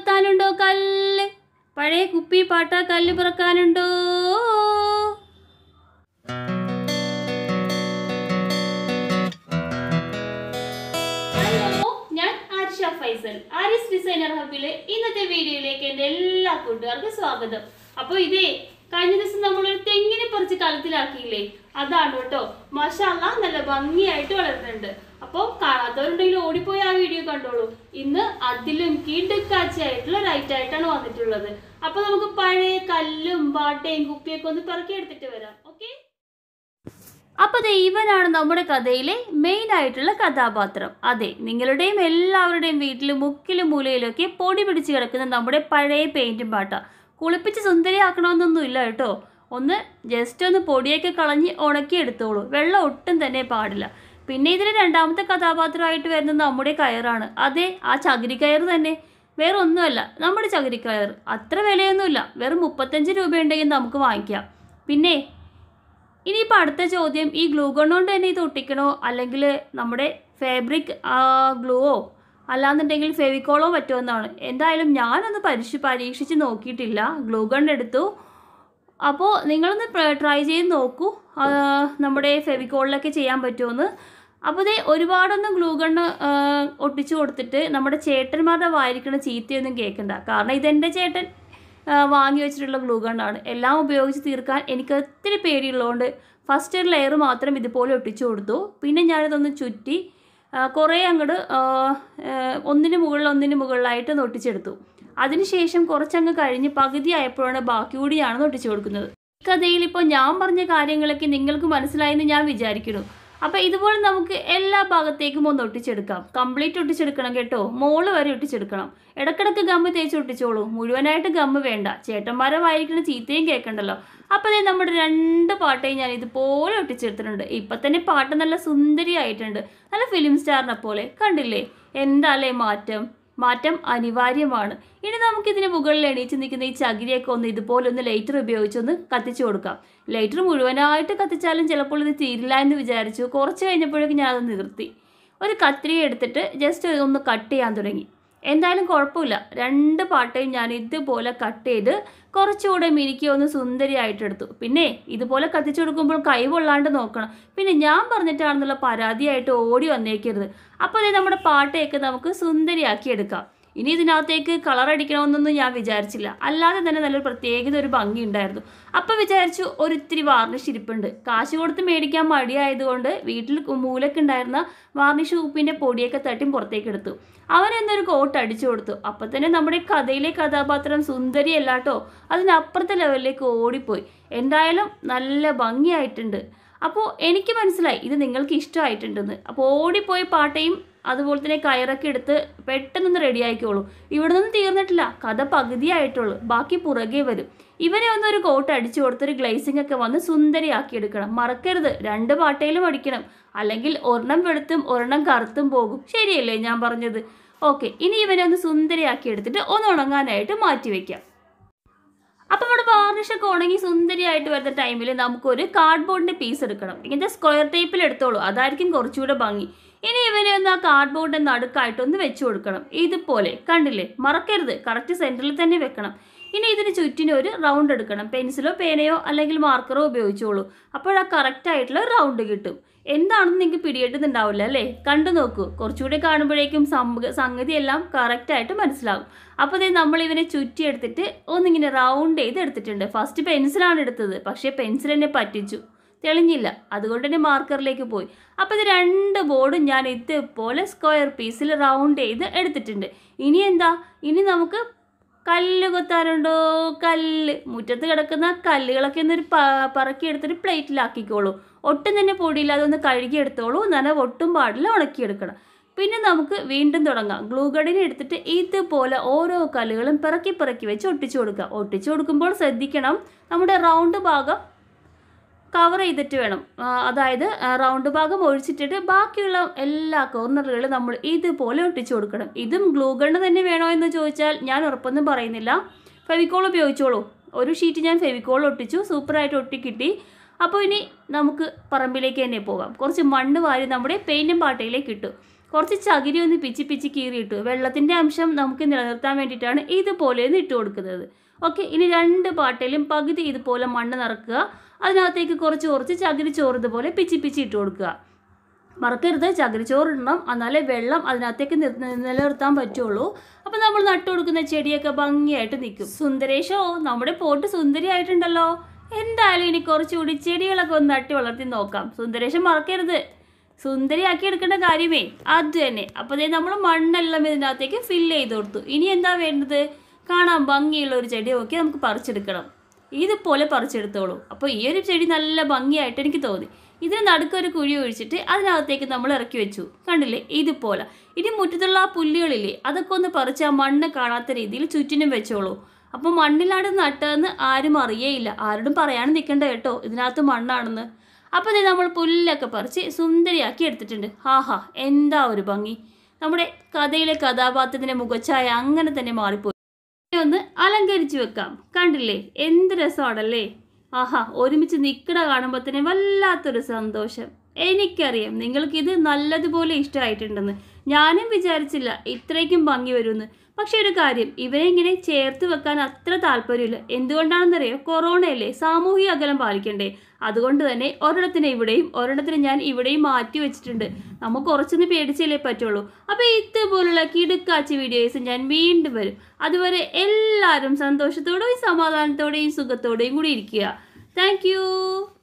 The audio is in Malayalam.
പറത്താനുണ്ടോ കല്ല് പഴയ കുപ്പി പാട്ട കല്ല് പിറക്കാനുണ്ടോ ഞാൻ ഫൈസൽ ആരിസ് ഡിസൈനർ ഇന്നത്തെ വീഡിയോയിലേക്ക് എൻ്റെ എല്ലാ കൂട്ടുകാർക്കും സ്വാഗതം അപ്പോൾ ഇതേ കഴിഞ്ഞ ദിവസം നമ്മൾ ഒരു തെങ്ങിനെ പറിച്ച് കളത്തിലാക്കിയില്ലേ അതാണ് കേട്ടോ മഷാല നല്ല ഭംഗിയായിട്ട് വളരുന്നുണ്ട് അപ്പോൾ കാണാത്തവരുണ്ടെങ്കിൽ ഓടിപ്പോയി ആ വീഡിയോ കണ്ടോളൂ ഇന്ന് അതിലും കിടുക്കാച്ചയായിട്ടുള്ള റൈറ്റ് ആയിട്ടാണ് വന്നിട്ടുള്ളത് അപ്പോൾ നമുക്ക് പഴയ കല്ലും പാട്ടയും കുപ്പിയൊക്കെ ഒന്ന് പിറക്കി എടുത്തിട്ട് വരാം ഓക്കെ അപ്പോൾ അതെ ഇവനാണ് നമ്മുടെ കഥയിലെ മെയിൻ ആയിട്ടുള്ള കഥാപാത്രം അതെ നിങ്ങളുടെയും എല്ലാവരുടെയും വീട്ടിലും മുക്കിലും മൂലയിലൊക്കെ പൊടി പിടിച്ച് കിടക്കുന്ന നമ്മുടെ പഴയ പെയിൻറ്റും പാട്ട കുളിപ്പിച്ച് സുന്ദരിയാക്കണമെന്നൊന്നുമില്ല കേട്ടോ ഒന്ന് ജസ്റ്റ് ഒന്ന് പൊടിയൊക്കെ കളഞ്ഞ് ഉണക്കി എടുത്തോളൂ വെള്ളം ഒട്ടും തന്നെ പാടില്ല പിന്നെ ഇതിലെ രണ്ടാമത്തെ കഥാപാത്രമായിട്ട് വരുന്നത് നമ്മുടെ കയറാണ് അതെ ആ ചകിരി കയർ തന്നെ വേറെ ഒന്നുമല്ല നമ്മുടെ ചകിരി കയർ അത്ര വിലയൊന്നുമില്ല വെറും മുപ്പത്തഞ്ച് രൂപയുണ്ടെങ്കിൽ നമുക്ക് വാങ്ങിക്കാം പിന്നെ ഇനിയിപ്പോൾ അടുത്ത ചോദ്യം ഈ ഗ്ലൂ ഗൺ കൊണ്ട് തന്നെ ഇത് ഒട്ടിക്കണോ അല്ലെങ്കിൽ നമ്മുടെ ഫാബ്രിക് ഗ്ലൂവോ അല്ലാന്നുണ്ടെങ്കിൽ ഫെവിക്കോളോ എന്നാണ് എന്തായാലും ഞാനൊന്ന് പരിശു പരീക്ഷിച്ച് നോക്കിയിട്ടില്ല ഗ്ലൂ ഗൺ എടുത്തു അപ്പോൾ നിങ്ങളൊന്ന് ട്രൈ ചെയ്ത് നോക്കൂ നമ്മുടെ ഫെവിക്കോളിലൊക്കെ ചെയ്യാൻ എന്ന് അപ്പോൾ ഇതേ ഒരുപാടൊന്നും ഗ്ലൂഗണ്ണ് ഒട്ടിച്ചു കൊടുത്തിട്ട് നമ്മുടെ ചേട്ടന്മാരുടെ വായിരിക്കണ ചീത്തയൊന്നും കേൾക്കണ്ട കാരണം ഇതെൻ്റെ ചേട്ടൻ വാങ്ങി വെച്ചിട്ടുള്ള ഗ്ലൂഗണ്ണാണ് ഗണ്ണാണ് എല്ലാം ഉപയോഗിച്ച് തീർക്കാൻ എനിക്ക് ഒത്തിരി പേടിയുള്ളതുകൊണ്ട് ഫസ്റ്റ് ഒരു ലെയർ മാത്രം ഇതുപോലെ ഒട്ടിച്ചു കൊടുത്തു പിന്നെ ഞാനിതൊന്ന് ചുറ്റി കുറേ അങ്ങോട്ട് ഒന്നിന് മുകളിൽ ഒന്നിന് മുകളിലായിട്ട് ഒന്ന് ഒട്ടിച്ചെടുത്തു അതിനുശേഷം കുറച്ചങ്ങ് കഴിഞ്ഞ് പകുതി ആയപ്പോഴാണ് ബാക്കി കൂടിയാണ് ഒട്ടിച്ചു കൊടുക്കുന്നത് ഈ കഥയിൽ ഇപ്പോൾ ഞാൻ പറഞ്ഞ കാര്യങ്ങളൊക്കെ നിങ്ങൾക്ക് മനസ്സിലായെന്ന് ഞാൻ വിചാരിക്കുന്നു അപ്പോൾ ഇതുപോലെ നമുക്ക് എല്ലാ ഭാഗത്തേക്കും ഒന്ന് ഒട്ടിച്ചെടുക്കാം കംപ്ലീറ്റ് ഒട്ടിച്ചെടുക്കണം കേട്ടോ മോള് വരെ ഒട്ടിച്ചെടുക്കണം ഇടക്കിടക്ക് ഗമ്മ് തേച്ച് ഒട്ടിച്ചോളൂ മുഴുവനായിട്ട് ഗമ്മ് വേണ്ട ചേട്ടന്മാരെ വായിക്കുന്ന ചീത്തയും കേൾക്കണ്ടല്ലോ അപ്പോൾ അതേ നമ്മുടെ രണ്ട് പാട്ടേയും ഞാൻ ഇതുപോലെ ഒട്ടിച്ചെടുത്തിട്ടുണ്ട് ഇപ്പം തന്നെ പാട്ട് നല്ല സുന്ദരിയായിട്ടുണ്ട് നല്ല ഫിലിം സ്റ്റാറിനെ പോലെ കണ്ടില്ലേ എന്താ അല്ലേ മാറ്റം മാറ്റം അനിവാര്യമാണ് ഇനി നമുക്കിതിന് മുകളിൽ എണീച്ച് നിൽക്കുന്ന ഈ ചകിരിയൊക്കെ ഒന്ന് ഇതുപോലെ ഒന്ന് ലൈറ്റർ ഉപയോഗിച്ചൊന്ന് കത്തിച്ചു കൊടുക്കാം ലൈറ്റർ മുഴുവനായിട്ട് കത്തിച്ചാലും ചിലപ്പോൾ ഇത് തീരില്ല എന്ന് വിചാരിച്ചു കുറച്ച് കഴിഞ്ഞപ്പോഴേക്കും ഞാനത് നിർത്തി ഒരു കത്രിക എടുത്തിട്ട് ജസ്റ്റ് ഒന്ന് കട്ട് ചെയ്യാൻ തുടങ്ങി എന്തായാലും കുഴപ്പമില്ല രണ്ട് പാട്ടേയും ഞാൻ ഇതുപോലെ കട്ട് ചെയ്ത് കുറച്ചുകൂടെ മിനിക്ക് ഒന്ന് സുന്ദരിയായിട്ടെടുത്തു പിന്നെ ഇതുപോലെ കത്തിച്ചു കൊടുക്കുമ്പോൾ കൈ നോക്കണം പിന്നെ ഞാൻ പറഞ്ഞിട്ടാണെന്നുള്ള പരാതിയായിട്ട് ഓടി വന്നേക്കരുത് അപ്പോൾ അതേ നമ്മുടെ പാട്ടയൊക്കെ നമുക്ക് സുന്ദരിയാക്കി എടുക്കാം ഇനി ഇതിനകത്തേക്ക് കളർ അടിക്കണമെന്നൊന്നും ഞാൻ വിചാരിച്ചില്ല അല്ലാതെ തന്നെ നല്ലൊരു പ്രത്യേകത ഒരു ഭംഗി ഉണ്ടായിരുന്നു അപ്പം വിചാരിച്ചു ഒരു ഇത്തിരി വാർണിഷ് ഇരിപ്പുണ്ട് കാശ് കൊടുത്ത് മേടിക്കാൻ മടിയായതുകൊണ്ട് വീട്ടിൽ ഉണ്ടായിരുന്ന വാർണിഷ് ഉപ്പിൻ്റെ പൊടിയൊക്കെ തട്ടിയും പുറത്തേക്ക് എടുത്തു അവൻ എന്നൊരു കോട്ട് അടിച്ചു കൊടുത്തു അപ്പം തന്നെ നമ്മുടെ കഥയിലെ കഥാപാത്രം സുന്ദരി അല്ലാട്ടോ അതിനപ്പുറത്തെ ലെവലിലേക്ക് ഓടിപ്പോയി എന്തായാലും നല്ല ഭംഗിയായിട്ടുണ്ട് അപ്പോൾ എനിക്ക് മനസ്സിലായി ഇത് നിങ്ങൾക്ക് ഇഷ്ടമായിട്ടുണ്ടെന്ന് അപ്പോൾ ഓടിപ്പോയി പാട്ടയും അതുപോലെ തന്നെ കയറൊക്കെ എടുത്ത് പെട്ടെന്നൊന്ന് റെഡി ആയിക്കോളൂ ഇവിടെ നിന്നും തീർന്നിട്ടില്ല കഥ പകുതിയായിട്ടുള്ളൂ ബാക്കി പുറകെ വരും ഇവനെ ഒന്ന് ഒരു കോട്ട് അടിച്ചു കൊടുത്തൊരു ഗ്ലേസിംഗ് ഒക്കെ വന്ന് സുന്ദരിയാക്കി എടുക്കണം മറക്കരുത് രണ്ട് പാട്ടയിലും അടിക്കണം അല്ലെങ്കിൽ ഒരെണ്ണം വെളുത്തും ഒരെണ്ണം കറുത്തും പോകും ശരിയല്ലേ ഞാൻ പറഞ്ഞത് ഓക്കെ ഇനി ഇവനെ ഒന്ന് സുന്ദരിയാക്കി എടുത്തിട്ട് ഒന്ന് ഉണങ്ങാനായിട്ട് മാറ്റി വയ്ക്കാം ഗാർണിഷൊക്കെ ഉണങ്ങി സുന്ദരിയായിട്ട് വരുന്ന ടൈമിൽ നമുക്കൊരു കാർഡ്ബോർഡിൻ്റെ പീസ് എടുക്കണം ഇങ്ങനത്തെ സ്ക്വയർ ടൈപ്പിൽ എടുത്തോളൂ അതായിരിക്കും കുറച്ചുകൂടെ ഭംഗി ഇനി ഇവനെ ഒന്ന് ആ കാർഡ്ബോർഡിൻ്റെ നടുക്കായിട്ടൊന്ന് വെച്ചു കൊടുക്കണം ഇതുപോലെ കണ്ടില്ലേ മറക്കരുത് കറക്റ്റ് സെൻറ്ററിൽ തന്നെ വെക്കണം ഇനി ഇതിന് ചുറ്റിന് ഒരു റൗണ്ട് എടുക്കണം പെൻസിലോ പേനയോ അല്ലെങ്കിൽ മാർക്കറോ ഉപയോഗിച്ചോളൂ അപ്പോൾ ആ കറക്റ്റായിട്ടുള്ള റൗണ്ട് കിട്ടും എന്താണെന്ന് നിങ്ങൾക്ക് പിടികിട്ടുന്നുണ്ടാവില്ല അല്ലേ കണ്ടു നോക്കൂ കുറച്ചുകൂടെ കാണുമ്പോഴേക്കും സംഗതി എല്ലാം കറക്റ്റായിട്ട് മനസ്സിലാകും അപ്പോൾ ഇതേ നമ്മൾ ഇവനെ ചുറ്റി എടുത്തിട്ട് ഒന്നിങ്ങനെ റൗണ്ട് ചെയ്ത് എടുത്തിട്ടുണ്ട് ഫസ്റ്റ് പെൻസിലാണ് എടുത്തത് പക്ഷേ പെൻസിൽ എന്നെ പറ്റിച്ചു തെളിഞ്ഞില്ല അതുകൊണ്ട് തന്നെ മാർക്കറിലേക്ക് പോയി അപ്പോൾ ഇത് രണ്ട് ബോർഡും ഞാൻ ഇതുപോലെ സ്ക്വയർ പീസിൽ റൗണ്ട് ചെയ്ത് എടുത്തിട്ടുണ്ട് ഇനി എന്താ ഇനി നമുക്ക് കല്ല് കുത്താനുണ്ടോ കല്ല് മുറ്റത്ത് കിടക്കുന്ന കല്ലുകളൊക്കെ ഒന്ന് പറക്കി എടുത്തിട്ട് പ്ലേറ്റിലാക്കിക്കോളൂ ഒട്ടും തന്നെ പൊടിയില്ലാതെ ഒന്ന് കഴുകി എടുത്തോളൂ നനവ് ഒട്ടും പാടില്ല ഉണക്കിയെടുക്കണം പിന്നെ നമുക്ക് വീണ്ടും തുടങ്ങാം ഗ്ലൂഗഡിനെ എടുത്തിട്ട് ഇതുപോലെ ഓരോ കല്ലുകളും പിറക്കി പിറക്കി വെച്ച് ഒട്ടിച്ചു കൊടുക്കുക ഒട്ടിച്ചു കൊടുക്കുമ്പോൾ ശ്രദ്ധിക്കണം നമ്മുടെ റൗണ്ട് ഭാഗം കവർ ചെയ്തിട്ട് വേണം അതായത് റൗണ്ട് ഭാഗം ഒഴിച്ചിട്ടിട്ട് ബാക്കിയുള്ള എല്ലാ കോർണറുകളും നമ്മൾ ഇതുപോലെ ഒട്ടിച്ചു കൊടുക്കണം ഇതും ഗ്ലൂ ഗണ്ണ് തന്നെ വേണോ എന്ന് ചോദിച്ചാൽ ഞാൻ ഉറപ്പൊന്നും പറയുന്നില്ല ഫെവിക്കോൾ ഉപയോഗിച്ചോളൂ ഒരു ഷീറ്റ് ഞാൻ ഫെവിക്കോൾ ഒട്ടിച്ചു സൂപ്പറായിട്ട് ഒട്ടിക്കിട്ടി അപ്പോൾ ഇനി നമുക്ക് പറമ്പിലേക്ക് തന്നെ പോകാം കുറച്ച് മണ്ണ് വാരി നമ്മുടെ പെയിൻറ്റും പാട്ടയിലേക്ക് ഇട്ടു കുറച്ച് ചകിരി ഒന്ന് പിച്ചി പിച്ചി കീറിയിട്ടു വെള്ളത്തിൻ്റെ അംശം നമുക്ക് നിലനിർത്താൻ വേണ്ടിയിട്ടാണ് ഇതുപോലെ ഒന്ന് ഇട്ട് കൊടുക്കുന്നത് ഓക്കെ ഇനി രണ്ട് പാട്ടയിലും പകുതി ഇതുപോലെ മണ്ണ് നിറക്കുക അതിനകത്തേക്ക് കുറച്ച് കുറച്ച് ചോറ് ഇതുപോലെ പിച്ചി പിച്ചി ഇട്ട് കൊടുക്കുക മറക്കരുത് ചോറ് ഇടണം എന്നാലേ വെള്ളം അതിനകത്തേക്ക് നിലനിർത്താൻ പറ്റുള്ളൂ അപ്പോൾ നമ്മൾ നട്ടു കൊടുക്കുന്ന ചെടിയൊക്കെ ഭംഗിയായിട്ട് നിൽക്കും സുന്ദരേഷോ നമ്മുടെ പോട്ട് സുന്ദരിയായിട്ടുണ്ടല്ലോ എന്തായാലും ഇനി കുറച്ചുകൂടി ചെടികളൊക്കെ ഒന്ന് നട്ടി വളർത്തി നോക്കാം സുന്ദരേഷം മറക്കരുത് സുന്ദരിയാക്കി എടുക്കേണ്ട കാര്യമേ അത് തന്നെ അപ്പോൾ നമ്മൾ മണ്ണെല്ലാം ഇതിനകത്തേക്ക് ഫില്ല് ചെയ്ത് കൊടുത്തു ഇനി എന്താ വേണ്ടത് കാണാൻ ഭംഗിയുള്ള ഒരു ചെടി നോക്കി നമുക്ക് പറിച്ചെടുക്കണം ഇതുപോലെ പറിച്ചെടുത്തോളൂ അപ്പോൾ ഈ ഒരു ചെടി നല്ല ഭംഗിയായിട്ട് എനിക്ക് തോന്നി ഇതിന് നടുക്കൊരു കുഴി ഒഴിച്ചിട്ട് അതിനകത്തേക്ക് നമ്മൾ ഇറക്കി വെച്ചു കണ്ടില്ലേ ഇതുപോലെ ഇനി മുറ്റത്തുള്ള ആ പുല്ലുകളില്ലേ അതൊക്കെ ഒന്ന് പറിച്ച് ആ മണ്ണ് കാണാത്ത രീതിയിൽ ചുറ്റിനും വെച്ചോളൂ അപ്പോൾ മണ്ണിലാണ് നട്ടതെന്ന് ആരും അറിയേയില്ല ആരോടും പറയാനും നിൽക്കണ്ട കേട്ടോ ഇതിനകത്ത് മണ്ണാണെന്ന് അപ്പോൾ ഇത് നമ്മൾ പുല്ലൊക്കെ പറിച്ച് സുന്ദരിയാക്കി എടുത്തിട്ടുണ്ട് ആഹാ എന്താ ഒരു ഭംഗി നമ്മുടെ കഥയിലെ കഥാപാത്രത്തിൻ്റെ മുഖച്ചായ അങ്ങനെ തന്നെ മാറിപ്പോയി ഒന്ന് അലങ്കരിച്ചു വെക്കാം കണ്ടില്ലേ എന്ത് രസമാണല്ലേ ആഹാ ഒരുമിച്ച് നിക്കട കാണുമ്പോൾ തന്നെ വല്ലാത്തൊരു സന്തോഷം എനിക്കറിയാം നിങ്ങൾക്കിത് നല്ലതുപോലെ ഇഷ്ടമായിട്ടുണ്ടെന്ന് ഞാനും വിചാരിച്ചില്ല ഇത്രയ്ക്കും ഭംഗി വരുമെന്ന് പക്ഷെ ഒരു കാര്യം ഇവരെ ഇങ്ങനെ ചേർത്ത് വെക്കാൻ അത്ര താല്പര്യമില്ല എന്തുകൊണ്ടാണെന്നറിയോ കൊറോണയല്ലേ സാമൂഹിക അകലം പാലിക്കണ്ടേ അതുകൊണ്ട് തന്നെ ഒരിടത്തിന് ഇവിടെയും ഒരിടത്തിന് ഞാൻ ഇവിടെയും മാറ്റി വെച്ചിട്ടുണ്ട് നമുക്ക് കുറച്ചൊന്ന് പേടിച്ചല്ലേ പറ്റുള്ളൂ അപ്പോൾ ഇതുപോലുള്ള കിടുക്കാച്ചി വീഡിയോസ് ഞാൻ വീണ്ടും വരും അതുവരെ എല്ലാവരും സന്തോഷത്തോടെയും സമാധാനത്തോടെയും സുഖത്തോടെയും കൂടി ഇരിക്കുക താങ്ക്